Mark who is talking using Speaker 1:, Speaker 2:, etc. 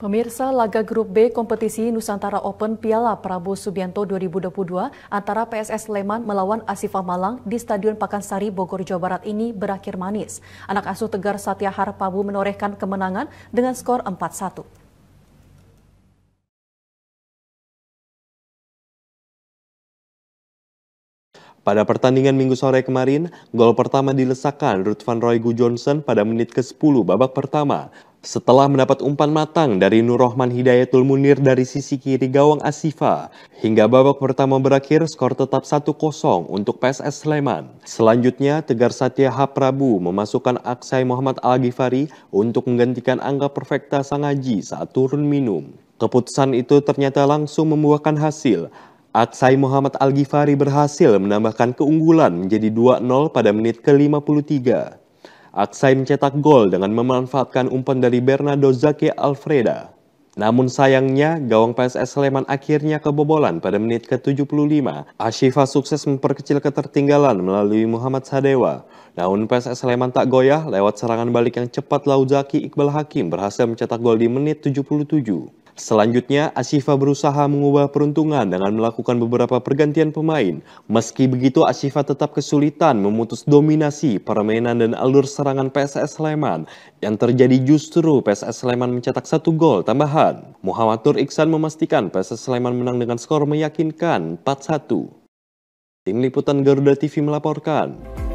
Speaker 1: Pemirsa laga grup B kompetisi Nusantara Open Piala Prabowo Subianto 2022 antara PSS Sleman melawan Asifa Malang di Stadion Pakansari Bogor Jawa Barat ini berakhir manis. Anak asuh Tegar Satya Harpabu menorehkan kemenangan dengan skor 4-1.
Speaker 2: Pada pertandingan minggu sore kemarin, gol pertama dilesakkan Ruth Van Roy Gu Johnson pada menit ke-10 babak pertama. Setelah mendapat umpan matang dari Nur Rahman Hidayatul Munir dari sisi kiri gawang Asifa, hingga babak pertama berakhir skor tetap 1-0 untuk PSS Sleman. Selanjutnya, Tegar Satya H. Prabu memasukkan Aksai Muhammad Al-Ghifari untuk menggantikan angka perfekta Haji saat turun minum. Keputusan itu ternyata langsung membuahkan hasil. Aksai Muhammad Al-Ghifari berhasil menambahkan keunggulan menjadi 2-0 pada menit ke-53. Aksai mencetak gol dengan memanfaatkan umpan dari Bernardo Zaki Alfreda. Namun sayangnya, gawang PSS Sleman akhirnya kebobolan pada menit ke-75. Ashifa sukses memperkecil ketertinggalan melalui Muhammad Sadewa. Namun PSS Sleman tak goyah lewat serangan balik yang cepat Lauzaki Iqbal Hakim berhasil mencetak gol di menit 77. Selanjutnya, Asifa berusaha mengubah peruntungan dengan melakukan beberapa pergantian pemain. Meski begitu, Asifa tetap kesulitan memutus dominasi permainan dan alur serangan PSS Sleman. Yang terjadi justru PSS Sleman mencetak satu gol tambahan. Muhammad Tur Iksan memastikan PSS Sleman menang dengan skor meyakinkan 4-1. Tim Liputan Garuda TV melaporkan.